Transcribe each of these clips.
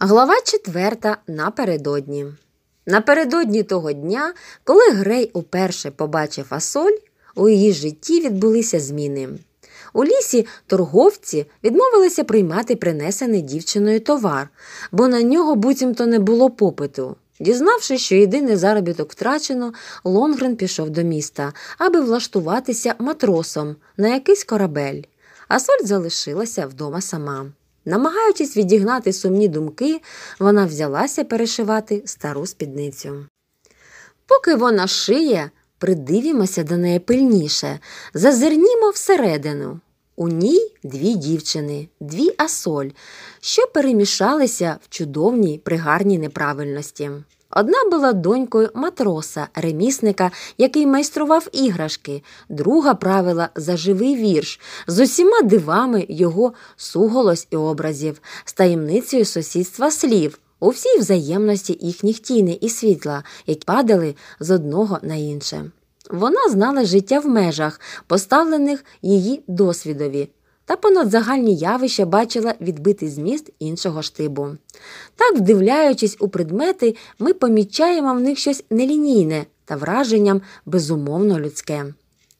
Глава четверта напередодні. Напередодні того дня, коли Грей уперше побачив Асоль, у її житті відбулися зміни. У лісі торговці відмовилися приймати принесений дівчиною товар, бо на нього буцімто не було попиту. Дізнавшись, що єдиний заробіток втрачено, Лонгрен пішов до міста, аби влаштуватися матросом на якийсь корабель. Асоль залишилася вдома сама. Намагаючись відігнати сумні думки, вона взялася перешивати стару спідницю. Поки вона шиє, придивімося до неї пильніше, зазирнімо всередину. У ній дві дівчини, дві асоль, що перемішалися в чудовній пригарній неправильності. Одна була донькою матроса, ремісника, який майстрував іграшки, друга правила за живий вірш з усіма дивами його суголось і образів, з таємницею сусідства слів. У всій взаємності їхніх тіни і світла, які падали з одного на інше. Вона знала життя в межах, поставлених її досвідові, та понад загальні явища бачила відбитий зміст іншого штибу. Так, вдивляючись у предмети, ми помічаємо в них щось нелінійне та враженням безумовно людське.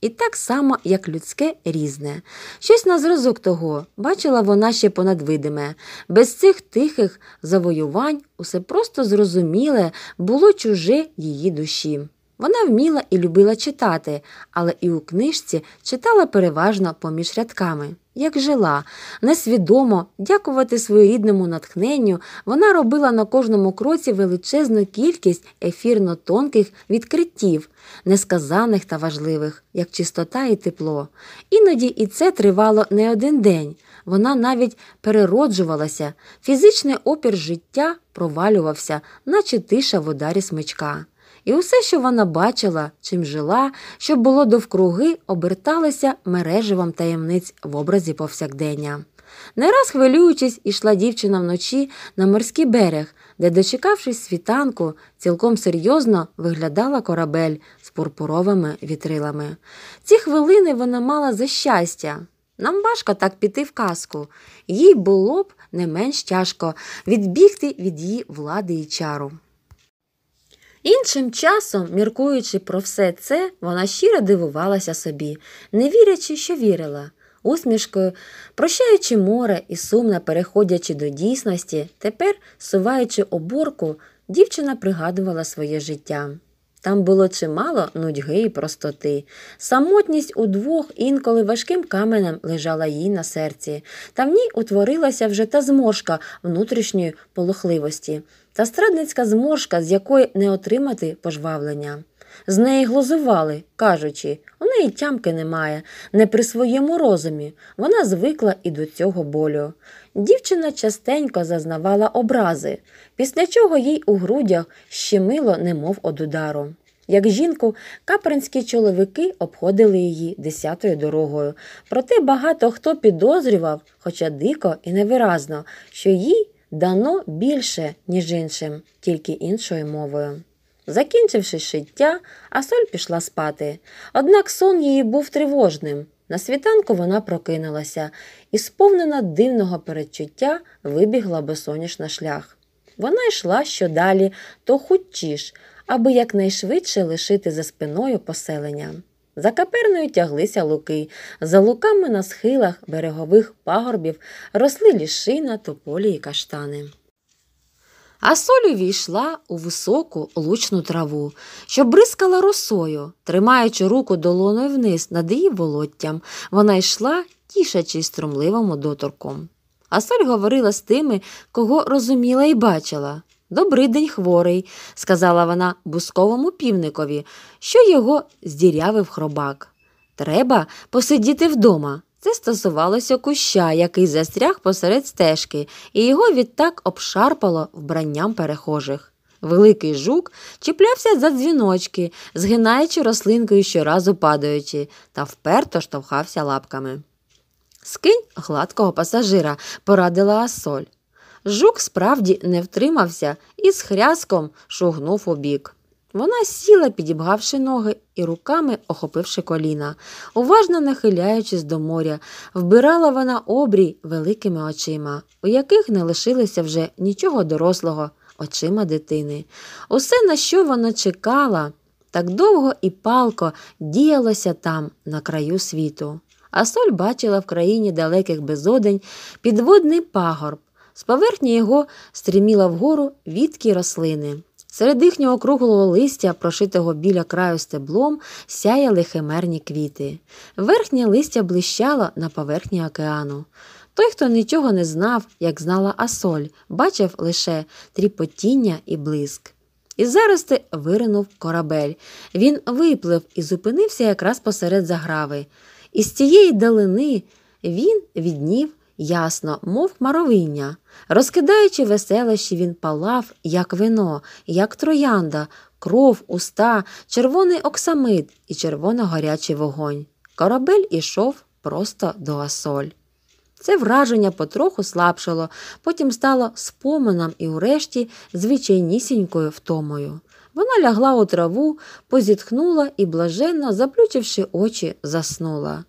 І так само, як людське різне. Щось на зразок того бачила вона ще понадвидиме. Без цих тихих завоювань усе просто зрозуміле було чуже її душі. Вона вміла і любила читати, але і у книжці читала переважно поміж рядками. Як жила, несвідомо, дякувати своєрідному натхненню, вона робила на кожному кроці величезну кількість ефірно тонких відкриттів, несказаних та важливих, як чистота і тепло. Іноді і це тривало не один день. Вона навіть перероджувалася, фізичний опір життя провалювався, наче тиша в ударі смичка і усе, що вона бачила, чим жила, що було довкруги, оберталося мереживом таємниць в образі повсякдення. Не раз хвилюючись, ішла дівчина вночі на морський берег, де, дочекавшись світанку, цілком серйозно виглядала корабель з пурпуровими вітрилами. Ці хвилини вона мала за щастя. Нам важко так піти в казку, їй було б не менш тяжко відбігти від її влади і чару. Іншим часом, міркуючи про все це, вона щиро дивувалася собі, не вірячи, що вірила. Усмішкою, прощаючи море і сумно переходячи до дійсності, тепер, суваючи оборку, дівчина пригадувала своє життя. Там було чимало нудьги і простоти. Самотність удвох інколи важким каменем лежала їй на серці, та в ній утворилася вже та зморшка внутрішньої полохливості, та страдницька зморшка, з якої не отримати пожвавлення. З неї глузували, кажучи, у неї тямки немає, не при своєму розумі, вона звикла і до цього болю. Дівчина частенько зазнавала образи, після чого їй у грудях щемило, немов од удару. Як жінку, капринські чоловіки обходили її десятою дорогою, проте багато хто підозрював, хоча дико і невиразно, що їй дано більше, ніж іншим, тільки іншою мовою. Закінчивши шиття, Асоль пішла спати. Однак сон її був тривожним. На світанку вона прокинулася і, сповнена дивного передчуття, вибігла безсоніш на шлях. Вона йшла що далі, то хутчіш, аби якнайшвидше лишити за спиною поселення. За каперною тяглися луки, за луками на схилах берегових пагорбів росли лішина, тополі і каштани. А соль увійшла у високу лучну траву, що бризкала росою, тримаючи руку долоною вниз над її волоттям, вона йшла, тішачись струмливим доторком. А соль говорила з тими, кого розуміла і бачила. «Добрий день, хворий, сказала вона бусковому півникові, що його здірявив хробак. Треба посидіти вдома. Це стосувалося куща, який застряг посеред стежки, і його відтак обшарпало вбранням перехожих. Великий жук чіплявся за дзвіночки, згинаючи рослинкою щоразу падаючи, та вперто штовхався лапками. Скинь гладкого пасажира, порадила Асоль. Жук справді не втримався і з хряском шугнув у бік. Вона сіла, підібгавши ноги і руками охопивши коліна, уважно нахиляючись до моря, вбирала вона обрій великими очима, у яких не лишилося вже нічого дорослого, очима дитини. Усе, на що вона чекала, так довго і палко діялося там, на краю світу. А соль бачила в країні далеких безодень підводний пагорб. З поверхні його стріміла вгору відкі рослини. Серед їхнього круглого листя, прошитого біля краю стеблом, сяяли химерні квіти. Верхнє листя блищало на поверхні океану. Той, хто нічого не знав, як знала Асоль, бачив лише тріпотіння і блиск. І зараз зарости виринув корабель. Він виплив і зупинився якраз посеред заграви. Із цієї далини він віднів ясно, мов хмаровиння. Розкидаючи веселощі, він палав, як вино, як троянда, кров, уста, червоний оксамит і червоно горячий вогонь. Корабель ішов просто до асоль. Це враження потроху слабшало, потім стало споменом і, врешті звичайнісінькою втомою. Вона лягла у траву, позітхнула і, блаженно, заплючивши очі, заснула.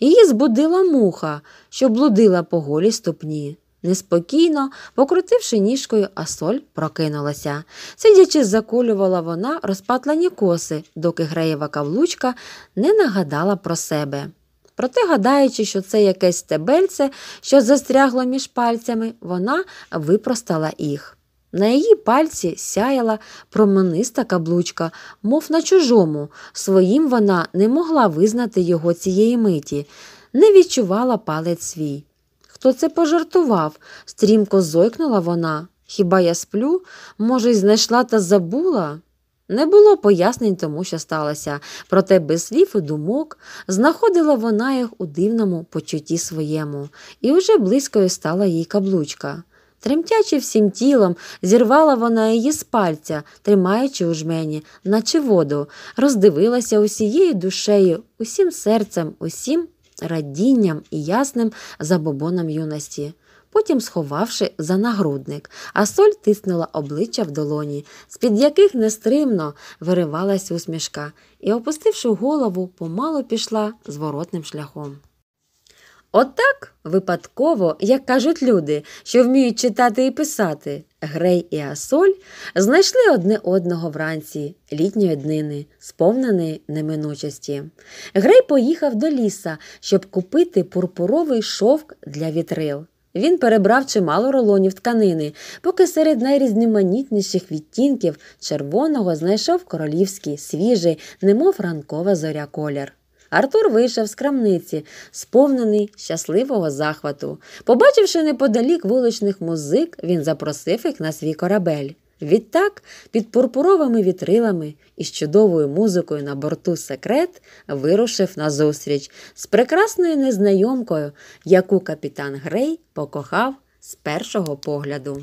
Її збудила муха, що блудила по голі ступні. Неспокійно, покрутивши ніжкою, Асоль прокинулася. Сидячи, заколювала вона розпатлені коси, доки греєва кавлучка не нагадала про себе. Проте, гадаючи, що це якесь стебельце, що застрягло між пальцями, вона випростала їх. На її пальці сяяла промениста каблучка, мов на чужому, своїм вона не могла визнати його цієї миті, не відчувала палець свій. Хто це пожартував? стрімко зойкнула вона. Хіба я сплю? Може, й знайшла та забула? Не було пояснень тому, що сталося, проте без слів і думок знаходила вона їх у дивному почутті своєму, і вже близькою стала їй каблучка. Тремтячи всім тілом, зірвала вона її з пальця, тримаючи у жмені, наче воду, роздивилася усією душею, усім серцем, усім радінням і ясним забобоном юності. Потім сховавши за нагрудник, а соль тиснула обличчя в долоні, з-під яких нестримно виривалась усмішка, і, опустивши голову, помало пішла зворотним шляхом. Отак випадково, як кажуть люди, що вміють читати і писати, Грей і Асоль знайшли одне одного вранці літньої днини, сповненої неминучості. Грей поїхав до ліса, щоб купити пурпуровий шовк для вітрил. Він перебрав чимало рулонів тканини, поки серед найрізноманітніших відтінків червоного знайшов королівський свіжий, немов ранкова зоря колір. Артур вийшов з крамниці, сповнений щасливого захвату. Побачивши неподалік вуличних музик, він запросив їх на свій корабель. Відтак, під пурпуровими вітрилами і з чудовою музикою на борту секрет вирушив назустріч з прекрасною незнайомкою, яку капітан Грей покохав з першого погляду.